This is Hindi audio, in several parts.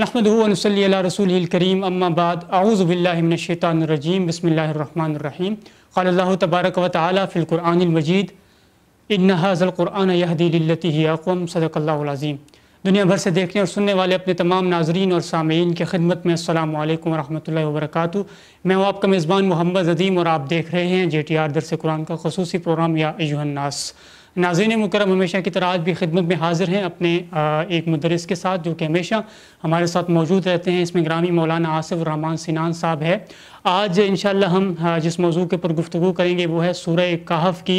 नहमद वनसली रसूल करीम अम्माबाद आउज़बिल्लाशैतानरजीम बसमीम क़ाल तबारक व ताली फ़िलकुरानमजीद इन हाज़लकुरान यहदीलती अकम सदकल्लाज़ीम दुनिया भर से देखने और सुनने वाले अपने तमाम नाजरीन और सामीन की खिदमत में अल्लाम वरहमल वरक मैं हूँ आपका मेज़बान मोहम्मद अदीम और आप देख रहे हैं जे टी आर दरस कुरान का खसूसी प्रोग्राम या एजुहन्नास नाजीन मुकरम हमेशा की तरह आज भी खिदमत में हाजिर हैं अपने एक मदरस के साथ जो कि हमेशा हमारे साथ मौजूद रहते हैं इसमें ग्रामी मौलाना आसफ़ रहमान सिनान साहब है आज इन हम जिस मौजू के ऊपर गुफ्तु करेंगे वो है सूर कहफ की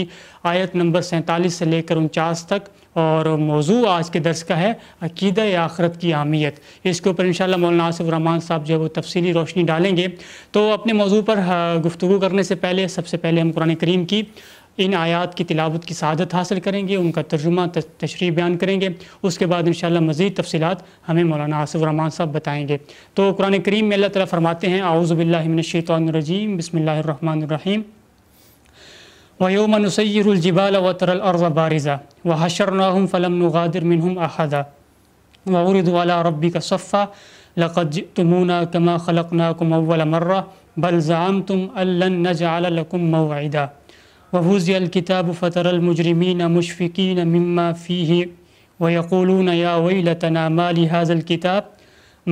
आयत नंबर सैंतालीस से लेकर उनचास तक और मौजू आज के दर्स का है अकीद आखरत की अहमियत इसके ऊपर इन मौलाना आसफ़ रहमान साहब जो है वो तफसली रोशनी डालेंगे तो अपने मौजू पर गुफ्तु करने से पहले सबसे पहले हम कुरान करीम की इन आयात की तिलावत की शहादत हासिल करेंगे उनका तर्जुमा तशरी बयान करेंगे उसके बाद इन मज़ीद तफसीत हमें मौलाना आसफ़ रहमान साहब बताएँगे तो कुरान करीम में अल्लाह तला फरमाते हैं आउज़बिल्लिनशैतरजीम बसमीम वयोमनसैरजिबाल वतरल अर्ज़ बारिज़ा व हशर नाहम फ़लम मिनहम अहदा वाला रबी का सफ़ा लक़द तुमूना कमा खलक नाकुम मर्रा बलज़ाम तुम अल्लन नजालकुम वहुज़ल किताब फ़तर मुजरमिन मुशफ़िकीन मम्मा फ़ी वयक़ूलून या वैलतना मा लिहाजल किताब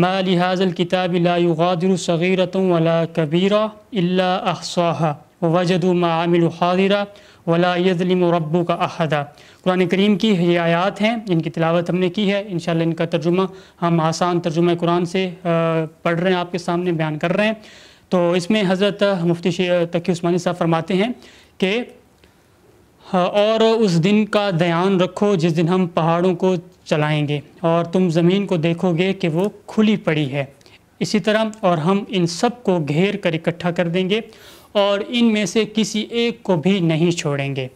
मा लिहाजल किताब लायुगादर सग़ीरत वला कबीरा अल्ला अहसाहा वजद मामिल हाजिरा वला यजलिम रब्बू का अहदा कुरान करीम की ये आयात हैं इनकी तिलावत हमने की है इन इनका तर्जुमा हम आसान तर्जुमा कुरान से पढ़ रहे हैं आपके सामने बयान कर रहे हैं तो इसमें हज़रत मुफ्ती तकी उस्मानी साहब फरमाते हैं के हाँ, और उस दिन का ध्यान रखो जिस दिन हम पहाड़ों को चलाएंगे और तुम ज़मीन को देखोगे कि वो खुली पड़ी है इसी तरह और हम इन सब को घेर कर इकट्ठा कर देंगे और इन में से किसी एक को भी नहीं छोड़ेंगे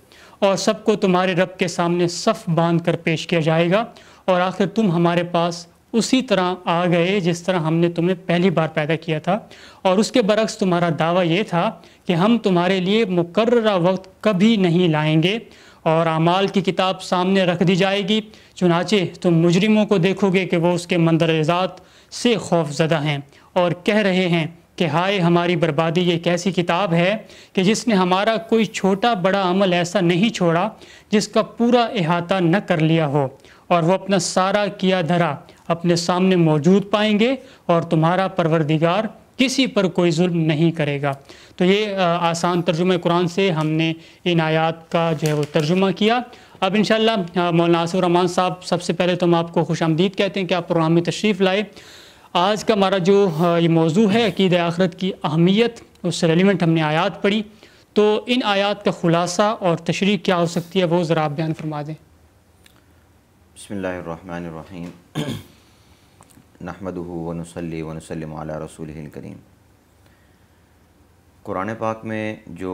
और सबको तुम्हारे रब के सामने सफ़ बांध कर पेश किया जाएगा और आखिर तुम हमारे पास उसी तरह आ गए जिस तरह हमने तुम्हें पहली बार पैदा किया था और उसके बरक्स तुम्हारा दावा ये था कि हम तुम्हारे लिए मुकर वक्त कभी नहीं लाएंगे और अमाल की किताब सामने रख दी जाएगी चुनाचे तुम मुजरिमों को देखोगे कि वो उसके मंदरजात से खौफजदा हैं और कह रहे हैं कि हाय हमारी बर्बादी ये कैसी किताब है कि जिसने हमारा कोई छोटा बड़ा अमल ऐसा नहीं छोड़ा जिसका पूरा अहाता न कर लिया हो और वो अपना सारा किया धरा अपने सामने मौजूद पाएंगे और तुम्हारा परवरदिगार किसी पर कोई जुल्म नहीं करेगा तो ये आसान तर्जुम कुरान से हमने इन आयात का जो है वो तर्जुमा किया अब इन मौलाना आसफ़ साहब सबसे पहले तो हम आपको खुश आमदीद कहते हैं कि आप प्रोग्राम में तशरीफ़ लाए आज का हमारा जो ये मौजू है अकीद आखरत की अहमियत उससे रेलिवेंट हमने आयात पढ़ी तो इन आयात का ख़ुलासा और तशरी क्या हो सकती है वो ज़रा आप बयान फरमा दें बसमीम नहमद वनसली वनसलम रसूल करीम कुरान पाक में जो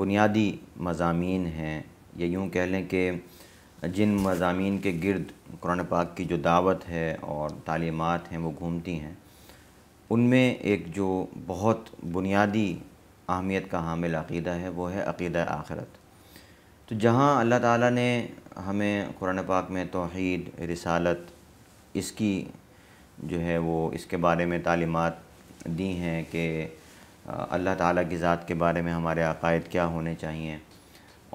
बुनियादी मजामी हैं या यूँ कह लें कि जिन मजामी के गर्द कुरान पाक की जो दावत है और तालीमत हैं वो घूमती हैं उनमें एक जो बहुत बुनियादी अहमियत का हामिल अकीदा है वो है अकीदा आखरत तो जहाँ अल्लाह ताला ने हमें कुरान पाक में तोहद रिसालत इसकी जो है वो इसके बारे में तालीमत दी हैं कि अल्लाह ताला की ज़ात के बारे में हमारे अकायद क्या होने चाहिए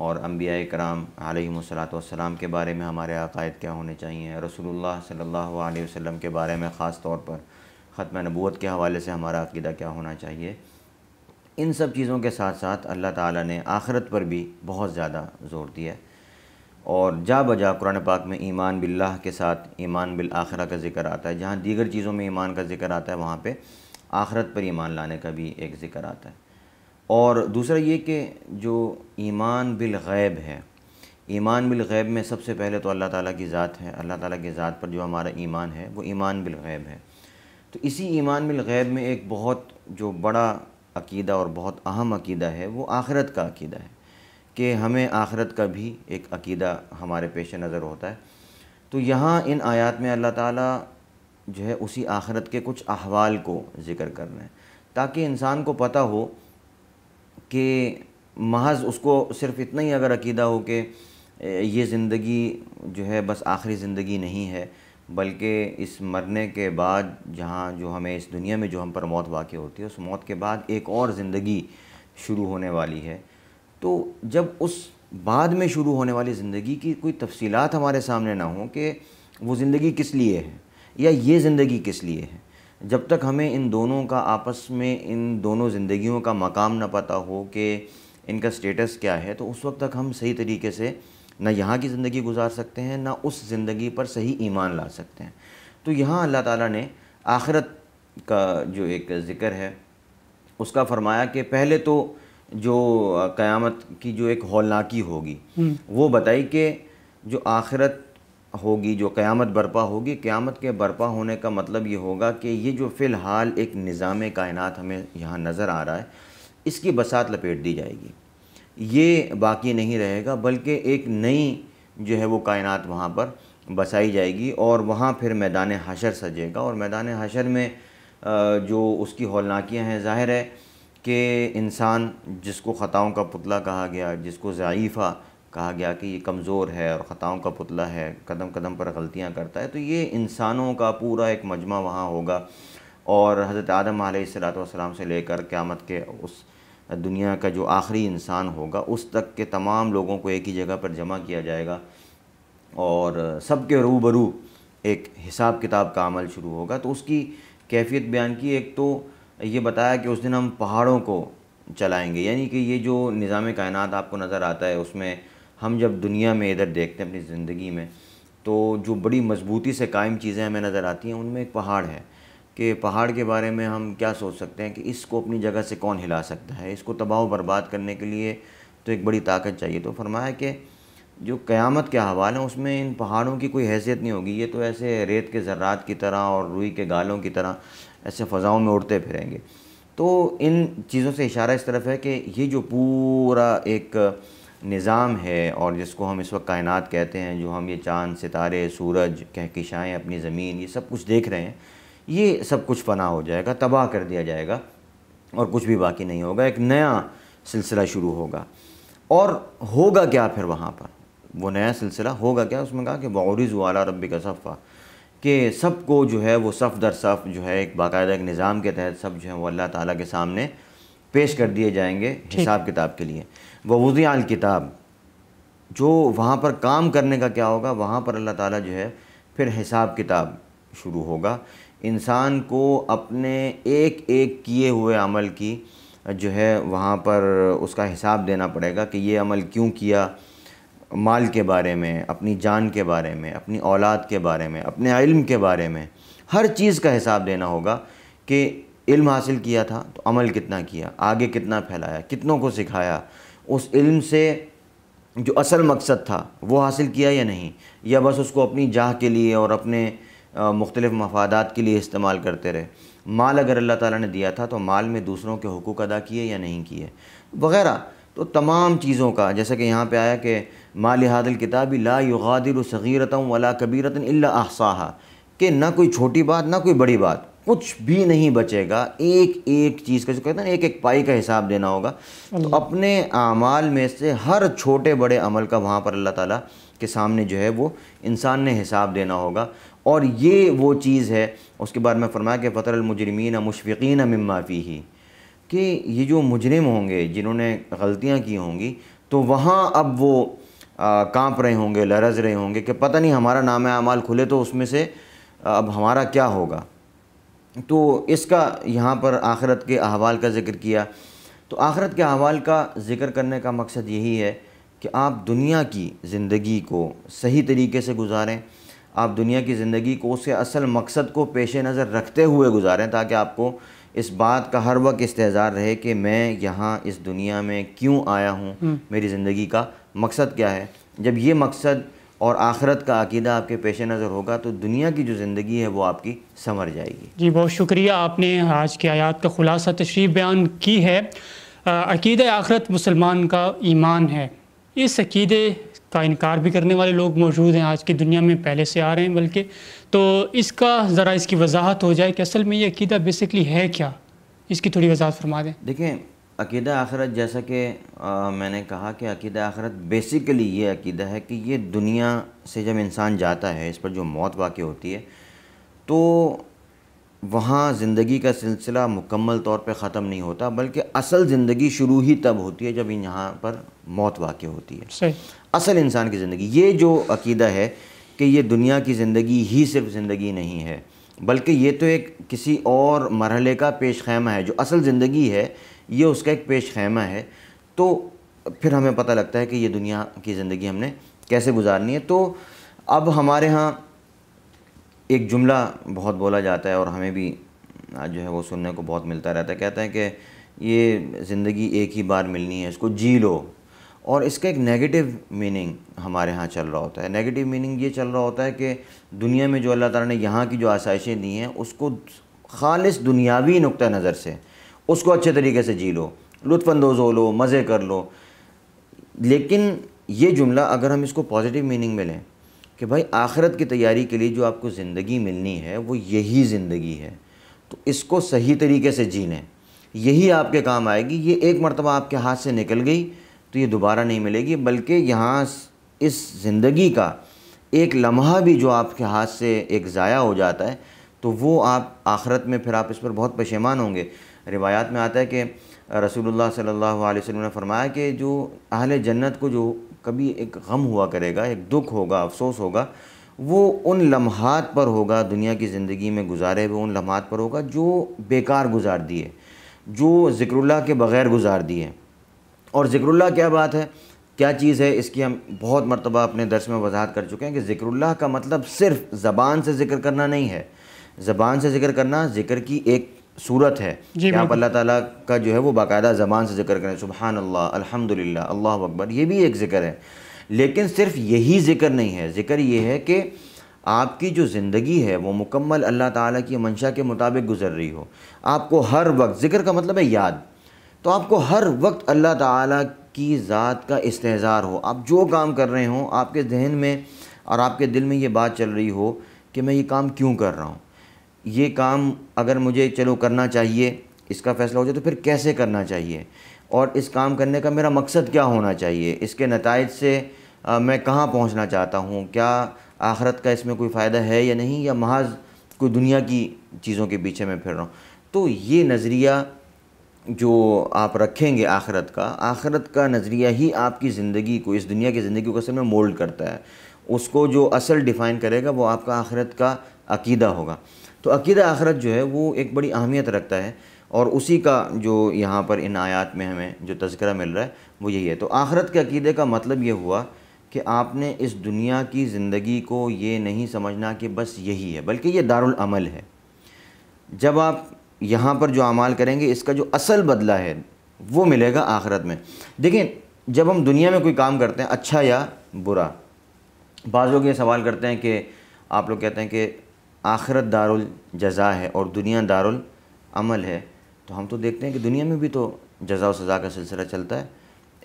और अम्बिया कराम आलतम के बारे में हमारे अकायद क्या होने चाहिए रसोल्ला सल्ला वसम के बारे में ख़ास तौर पर ख़त्म नबूत के हवाले से हमारा अकीदा क्या होना चाहिए इन सब चीज़ों के साथ साथ अल्लाह ताला ने आखरत पर भी बहुत ज़्यादा ज़ोर दिया है और जा बजा कुरान पाक में ईमान बिल्लाह के साथ ईमान बिल आखरा का जिक्र आता है जहाँ दीगर चीज़ों में ईमान का जिक्र आता है वहाँ पे आखरत पर ईमान लाने का भी एक जिक्र आता है और दूसरा ये कि जो ईमान बिल गैब है ईमान बिल गैब में सबसे पहले तो अल्लाह ताला की ज़ात है अल्लाह ताला की ज़ात पर जो हमारा ईमान है वो ईमान बिल गैब है तो इसी ईमान बिल गैब में एक बहुत जो बड़ा अकीदा और बहुत अहम अकीदा है वो आखिरत का अकीदा है कि हमें आखरत का भी एक अकीदा हमारे पेश नज़र होता है तो यहाँ इन आयात में अल्लाह ताला जो है उसी आखरत के कुछ अहवाल को ज़िक्र कर रहे हैं ताकि इंसान को पता हो कि महज उसको सिर्फ़ इतना ही अगर अकीदा हो कि ये ज़िंदगी जो है बस आखिरी ज़िंदगी नहीं है बल्कि इस मरने के बाद जहाँ जो हमें इस दुनिया में जो हम पर मौत वाक़ होती है उस मौत के बाद एक और ज़िंदगी शुरू होने वाली है तो जब उस बाद में शुरू होने वाली ज़िंदगी की कोई तफसीलात हमारे सामने ना हो कि वो ज़िंदगी किस लिए है या ये ज़िंदगी किस लिए है जब तक हमें इन दोनों का आपस में इन दोनों ज़िंदगियों का मकाम ना पता हो कि इनका स्टेटस क्या है तो उस वक्त तक हम सही तरीके से ना यहाँ की ज़िंदगी गुजार सकते हैं ना उस ज़िंदगी पर सही ईमान ला सकते हैं तो यहाँ अल्लाह ताला ने आखरत का जो एक ज़िक्र है उसका फरमाया कि पहले तो जो क़यामत की जो एक हौलनाकी होगी हम्म। वो बताई कि जो आखिरत होगी जो क़यामत बरपा होगी क़यामत के बरपा होने का मतलब ये होगा कि ये जो फ़िलहाल एक निज़ाम कायनात हमें यहाँ नज़र आ रहा है इसकी बसात लपेट दी जाएगी ये बाकी नहीं रहेगा बल्कि एक नई जो है वो कायनात वहाँ पर बसाई जाएगी और वहाँ फिर मैदान हशर सजेगा और मैदान हशर में जो उसकी हौलनाकियाँ हैं ज़ाहिर है कि इंसान जिसको ख़ताओं का पुतला कहा गया जिसको ज़यीफ़ा कहा गया कि ये कमज़ोर है और ख़ताओं का पुतला है कदम कदम पर गलतियाँ करता है तो ये इंसानों का पूरा एक मजमा वहाँ होगा और हज़रत आदम सलाम से लेकर क़्यामत के उस दुनिया का जो आखिरी इंसान होगा उस तक के तमाम लोगों को एक ही जगह पर जमा किया जाएगा और सब के रूबरू एक हिसाब किताब का अमल शुरू होगा तो उसकी कैफियत बयान की एक तो ये बताया कि उस दिन हम पहाड़ों को चलाएंगे यानी कि ये जो निज़ाम कायनात आपको नज़र आता है उसमें हम जब दुनिया में इधर देखते हैं अपनी ज़िंदगी में तो जो बड़ी मजबूती से कायम चीज़ें हमें नज़र आती हैं उनमें एक पहाड़ है कि पहाड़ के बारे में हम क्या सोच सकते हैं कि इसको अपनी जगह से कौन हिला सकता है इसको तबाह बर्बाद करने के लिए तो एक बड़ी ताकत चाहिए तो फरमाया कि जो क़यामत के हवाल हैं उसमें इन पहाड़ों की कोई हैसियत नहीं होगी ये तो ऐसे रेत के ज़र्रात की तरह और रुई के गालों की तरह ऐसे फ़ज़ाओं में उड़ते फिरेंगे तो इन चीज़ों से इशारा इस तरफ है कि ये जो पूरा एक निज़ाम है और जिसको हम इस वक्त कायनात कहते हैं जो हम ये चाँद सितारे सूरज कहकशाएँ अपनी ज़मीन ये सब कुछ देख रहे हैं ये सब कुछ फना हो जाएगा तबाह कर दिया जाएगा और कुछ भी बाकी नहीं होगा एक नया सिलसिला शुरू होगा और होगा क्या फिर वहाँ पर वो नया सिलसिला होगा क्या उसमें कहा कि बौरिज़ वाला रबी का सफ़ा कि सबको जो है वो सफ़ दर सफ़ जो है एक बाकायदा एक निज़ाम के तहत सब जो है वो अल्लाह ताला के सामने पेश कर दिए जाएंगे हिसाब किताब के लिए वह आल किताब जो वहाँ पर काम करने का क्या होगा वहाँ पर अल्लाह ताला जो है फिर हिसाब किताब शुरू होगा इंसान को अपने एक एक किए हुए अमल की जो है वहाँ पर उसका हिसाब देना पड़ेगा कि ये अमल क्यों किया माल के बारे में अपनी जान के बारे में अपनी औलाद के बारे में अपने इल्म के बारे में हर चीज़ का हिसाब देना होगा कि इल्म हासिल किया था तो अमल कितना किया आगे कितना फैलाया कितनों को सिखाया उस इल्म से जो असल मकसद था वो हासिल किया या नहीं या बस उसको अपनी जाह के लिए और अपने मुख्तलिफ़ मफादात के लिए इस्तेमाल करते रहे माल अगर अल्लाह ताला ने दिया था तो माल में दूसरों के हकूक़ अदा किए या नहीं किए वगैरह तो तमाम चीज़ों का जैसे कि यहाँ पे आया कि माल हादल किताब ला युगादिर सग़ीरत वला कबीरत इल्ला अहसाहा कि ना कोई छोटी बात ना कोई बड़ी बात कुछ भी नहीं बचेगा एक एक चीज़ का जो कहते हैं एक एक पाई का हिसाब देना होगा तो हम्म। अपने अमाल में से हर छोटे बड़े अमल का वहाँ पर अल्लाह ताला के सामने जो है वो इंसान ने हिसाब देना होगा और ये वो चीज़ है उसके बाद में फरमाया कि फ़तरमजरमिन मुशफ़ीन ममाफ़ी ही कि ये जो मुजरिम होंगे जिन्होंने गलतियाँ की होंगी तो वहाँ अब वो कांप रहे होंगे लरज रहे होंगे कि पता नहीं हमारा नाम अमाल खुले तो उसमें से अब हमारा क्या होगा तो इसका यहाँ पर आखरत के अहवाल का ज़िक्र किया तो आखरत के अहवाल का ज़िक्र करने का मकसद यही है कि आप दुनिया की ज़िंदगी को सही तरीके से गुजारें आप दुनिया की ज़िंदगी को उसके असल मकसद को पेश नज़र रखते हुए गुजारें ताकि आपको इस बात का हर वक्त इस्तेजार रहे कि मैं यहाँ इस दुनिया में क्यों आया हूँ हम्म। मेरी ज़िंदगी का मकसद क्या है जब ये मकसद और आखरत का अकीदा आपके पेश नज़र होगा तो दुनिया की जो ज़िंदगी है वो आपकी संवर जाएगी जी बहुत शुक्रिया आपने आज के आयात का ख़ुलासा तशरीफ बयान की है अकीद आखरत मुसलमान का ईमान है इस अकीदे का इनकार भी करने वाले लोग मौजूद हैं आज की दुनिया में पहले से आ रहे हैं बल्कि तो इसका ज़रा इसकी वजाहत हो जाए कि असल में ये अकीदा बेसिकली है क्या इसकी थोड़ी वजाहत फरमा दें देखें अकीदा आखरत जैसा कि मैंने कहा कि अकीदा आखरत बेसिकली ये अकीदा है कि ये दुनिया से जब इंसान जाता है इस पर जो मौत वाक़ होती है तो वहाँ ज़िंदगी का सिलसिला मुकम्मल तौर पे ख़त्म नहीं होता बल्कि असल ज़िंदगी शुरू ही तब होती है जब यहाँ पर मौत वाक़ होती है असल इंसान की ज़िंदगी ये जो अकीदा है कि ये दुनिया की ज़िंदगी ही सिर्फ ज़िंदगी नहीं है बल्कि ये तो एक किसी और मरहले का पेश खैमा है जो असल ज़िंदगी है ये उसका एक पेश खैमा है तो फिर हमें पता लगता है कि ये दुनिया की ज़िंदगी हमने कैसे गुजारनी है तो अब हमारे यहाँ एक जुमला बहुत बोला जाता है और हमें भी आज जो है वो सुनने को बहुत मिलता रहता है कहते हैं कि ये ज़िंदगी एक ही बार मिलनी है इसको जी लो और इसका एक नेगेटिव मीनिंग हमारे यहाँ चल रहा होता है नेगेटिव मीनिंग ये चल रहा होता है कि दुनिया में जो अल्लाह ताला ने यहाँ की जो आसाइशें दी हैं उसको खालिस दुनियावी नुक़ नज़र से उसको अच्छे तरीके से जी लो लुफानंदोज हो लो मज़े कर लो लेकिन ये जुमला अगर हम इसको पॉजिटिव मीनिंग में लें कि भाई आखिरत की तैयारी के लिए जो आपको ज़िंदगी मिलनी है वो यही ज़िंदगी है तो इसको सही तरीके से जी लें यही आपके काम आएगी ये एक मरतबा आपके हाथ से निकल गई तो ये दोबारा नहीं मिलेगी बल्कि यहाँ इस ज़िंदगी का एक लम्हा भी जो आपके हाथ से एक ज़ाया हो जाता है तो वो आप आखरत में फिर आप इस पर बहुत पशेमान होंगे रिवायात में आता है कि रसूलुल्लाह सल्लल्लाहु अलैहि वसल्लम ने फरमाया कि जो अहल जन्नत को जो कभी एक गम हुआ करेगा एक दुख होगा अफसोस होगा वो उन लम्हात पर होगा दुनिया की ज़िंदगी में गुजारे हुए उन लम्हात पर होगा जो बेकार गुजार दिए जो ज़िक्रुल्लाह के बग़ैर गुजार दिए और ज़िक्रुल्लाह क्या बात है क्या चीज़ है इसकी हम बहुत मरतबा अपने दर्स में वजाहत कर चुके हैं कि ज़िक्रुल्लाह का मतलब सिर्फ़ ज़बान से ज़िक्र करना नहीं है ज़बान से ज़िक्र करना ज़िक्र की एक सूरत है यहाँ पर अल्लाह ताला का जो है वो बाकायदा ज़बान से जिक्र करें सुबहान अल्लाह अल्हम्दुलिल्लाह अल्लाह अकबर ये भी एक ज़िक्र है लेकिन सिर्फ यही ज़िक्र नहीं है ज़िक्र ये है कि आपकी जो ज़िंदगी है वो मुकम्मल अल्लाह ताला की मंशा के मुताबिक गुजर रही हो आपको हर वक्त ज़िक्र का मतलब है याद तो आपको हर वक्त अल्लाह ताला की ज़ात का इस्तेज़ार हो आप जो काम कर रहे हों आपके जहन में और आपके दिल में ये बात चल रही हो कि मैं ये काम क्यों कर रहा हूँ ये काम अगर मुझे चलो करना चाहिए इसका फ़ैसला हो जाए तो फिर कैसे करना चाहिए और इस काम करने का मेरा मकसद क्या होना चाहिए इसके नतज से आ, मैं कहाँ पहुँचना चाहता हूँ क्या आखरत का इसमें कोई फ़ायदा है या नहीं या महज कोई दुनिया की चीज़ों के पीछे मैं फिर रहा हूँ तो ये नज़रिया जो आप रखेंगे आखरत का आखरत का नज़रिया ही आपकी ज़िंदगी को इस दुनिया की ज़िंदगी को असल में मोल्ड करता है उसको जो असल डिफ़ाइन करेगा वो आपका आखरत का अकीदा होगा तो अकीद आखरत जो है वो एक बड़ी अहमियत रखता है और उसी का जो यहाँ पर इन आयात में हमें जो तस्करा मिल रहा है वो यही है तो आखरत के अकीदे का मतलब ये हुआ कि आपने इस दुनिया की ज़िंदगी को ये नहीं समझना कि बस यही है बल्कि ये दारुलमल है जब आप यहाँ पर जो अमाल करेंगे इसका जो असल बदला है वो मिलेगा आखरत में देखिए जब हम दुनिया में कोई काम करते हैं अच्छा या बुरा बाज़ लोग ये सवाल करते हैं कि आप लोग कहते हैं कि आखरत दारुल जज़ा है और दुनिया दारुल अमल है तो हम तो देखते हैं कि दुनिया में भी तो जजा व सज़ा का सिलसिला चलता है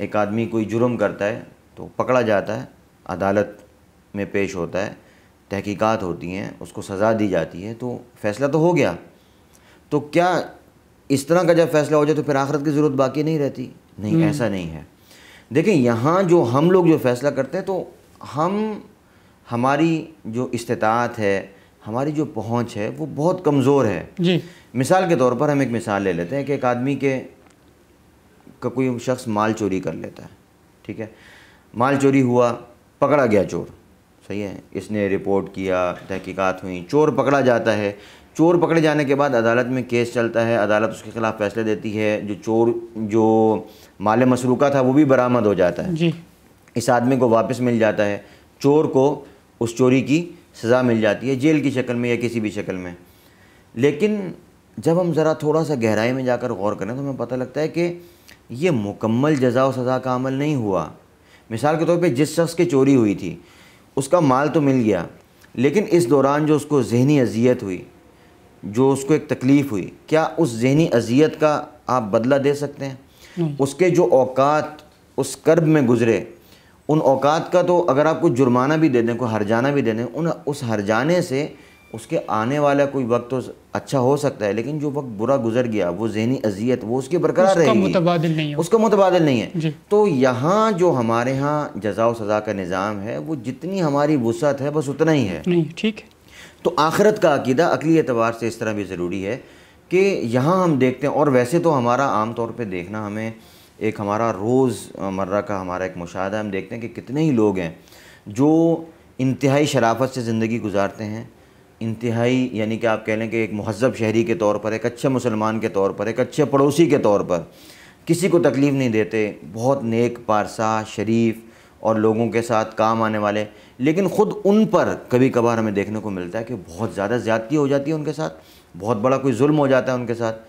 एक आदमी कोई जुर्म करता है तो पकड़ा जाता है अदालत में पेश होता है तहकीकात होती हैं उसको सज़ा दी जाती है तो फ़ैसला तो हो गया तो क्या इस तरह का जब फैसला हो जाए तो फिर आखरत की ज़रूरत बाकी नहीं रहती नहीं हम्म। ऐसा नहीं है देखें यहाँ जो हम लोग जो फ़ैसला करते हैं तो हम हमारी जो इस्तात है हमारी जो पहुंच है वो बहुत कमज़ोर है जी मिसाल के तौर पर हम एक मिसाल ले लेते हैं कि एक आदमी के का कोई शख्स माल चोरी कर लेता है ठीक है माल चोरी हुआ पकड़ा गया चोर सही है इसने रिपोर्ट किया तहकीकात हुई चोर पकड़ा जाता है चोर पकड़े जाने के बाद अदालत में केस चलता है अदालत उसके खिलाफ फैसले देती है जो चोर जो माल मसरूका था वो भी बरामद हो जाता है जी इस आदमी को वापस मिल जाता है चोर को उस चोरी की सज़ा मिल जाती है जेल की शक्ल में या किसी भी शक्ल में लेकिन जब हम ज़रा थोड़ा सा गहराई में जाकर गौर करें तो हमें पता लगता है कि ये मुकम्मल जजा व सज़ा का अमल नहीं हुआ मिसाल के तौर पर जिस शख्स की चोरी हुई थी उसका माल तो मिल गया लेकिन इस दौरान जो उसको जहनी अजियत हुई जो उसको एक तकलीफ़ हुई क्या उस जहनी अजियत का आप बदला दे सकते हैं उसके जो अवकात उस कर्ब में गुज़रे उन औकात का तो अगर आपको जुर्माना भी दे दें कोई हरजाना भी दे दें उन उस हरजाने से उसके आने वाला कोई वक्त तो अच्छा हो सकता है लेकिन जो वक्त बुरा गुजर गया वो जहनी अजियत वो उसकी बरकरार रहेगी मुतबादल नहीं है उसका मुतबादल नहीं है तो यहाँ जो हमारे यहाँ जजा सज़ा का निज़ाम है वो जितनी हमारी वसत है बस उतना ही है ठीक ठीक तो आखिरत का अकीदा अकली एतबार से इस तरह भी ज़रूरी है कि यहाँ हम देखते हैं और वैसे तो हमारा आम तौर पर देखना हमें एक हमारा रोज़मर्रा का हमारा एक मुशाह हम देखते हैं कि कितने ही लोग हैं जो इंतहाई शराफत से ज़िंदगी गुजारते हैं इंतहाई यानी कि आप कह लें कि एक महजब शहरी के तौर पर एक अच्छे मुसलमान के तौर पर एक अच्छे पड़ोसी के तौर पर किसी को तकलीफ़ नहीं देते बहुत नेक पारसा शरीफ और लोगों के साथ काम आने वाले लेकिन ख़ुद उन पर कभी कभार हमें देखने को मिलता है कि बहुत ज़्यादा ज़्यादती हो जाती है उनके साथ बहुत बड़ा कोई जुल्म हो जाता है उनके साथ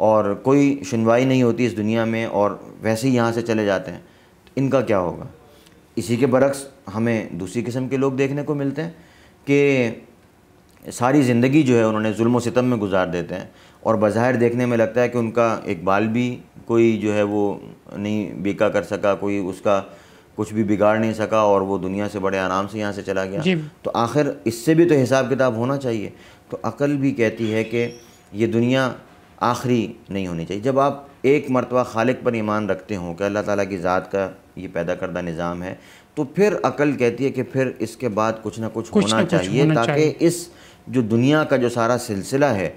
और कोई सुनवाई नहीं होती इस दुनिया में और वैसे ही यहाँ से चले जाते हैं तो इनका क्या होगा इसी के बरक्स हमें दूसरी किस्म के लोग देखने को मिलते हैं कि सारी ज़िंदगी जो है उन्होंने जुल्म सितम में गुजार देते हैं और बाहर देखने में लगता है कि उनका एक बाल भी कोई जो है वो नहीं बेका कर सका कोई उसका कुछ भी बिगाड़ नहीं सका और वो दुनिया से बड़े आराम से यहाँ से चला गया तो आखिर इससे भी तो हिसाब किताब होना चाहिए तो अकल भी कहती है कि ये दुनिया आखिरी नहीं होनी चाहिए जब आप एक मरतबा खालिक पर ईमान रखते हो कि अल्लाह ताला की ज़ात का ये पैदा करदा निज़ाम है तो फिर अकल कहती है कि फिर इसके बाद कुछ ना कुछ, कुछ होना ना चाहिए ताकि इस जो दुनिया का जो सारा सिलसिला है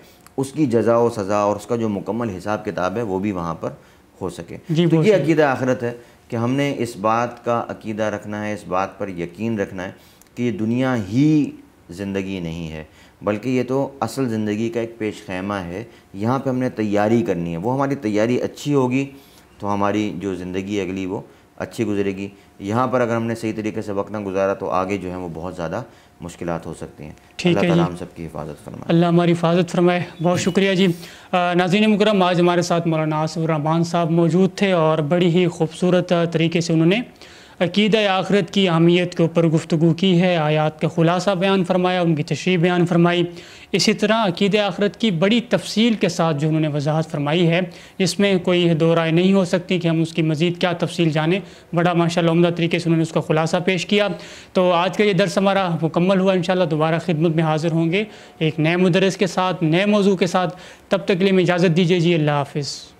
उसकी जजा व सज़ा और उसका जो मुकम्मल हिसाब किताब है वो भी वहाँ पर हो सके तो ये अकीदा आखरत है कि हमने इस बात का अकीदा रखना है इस बात पर यकीन रखना है कि ये दुनिया ही ज़िंदगी नहीं है बल्कि ये तो असल ज़िंदगी का एक पेश खैमा है यहाँ पे हमने तैयारी करनी है वो हमारी तैयारी अच्छी होगी तो हमारी जो ज़िंदगी अगली वो अच्छी गुजरेगी यहाँ पर अगर हमने सही तरीके से वक्त ना गुजारा तो आगे जो है वो बहुत ज़्यादा मुश्किल हो सकती हैं ठीक है हम सबकी हिफाजत फरमाए अल्लाह हमारी हिफाजत फरमाए बहुत शुक्रिया जी नाजीन मुकरम आज हमारे साथ मौलाना आसफ़ुररहमान रहमान साहब मौजूद थे और बड़ी ही खूबसूरत तरीके से उन्होंने अकीद आखरत की अहमियत के ऊपर गुफ्तु की है आयात का खुलासा बयान फरमाया उनकी तशरी बयान फरमाई इसी तरह अकीद आखरत की बड़ी तफसील के साथ जो उन्होंने वजाहत फरमाई है इसमें कोई दो राय नहीं हो सकती कि हम उसकी मज़ीद क्या तफसील जाने बड़ा माशा उमदा तरीके से उन्होंने उसका खुलासा पेश किया तो आज का ये दर्स हमारा मुकम्मल हुआ इन दोबारा खिदमत में हाज़िर होंगे एक नए मदरस के साथ नए मौजू के साथ तब तक के लिए इजाज़त दीजिए जी अल्लाह हाफिज़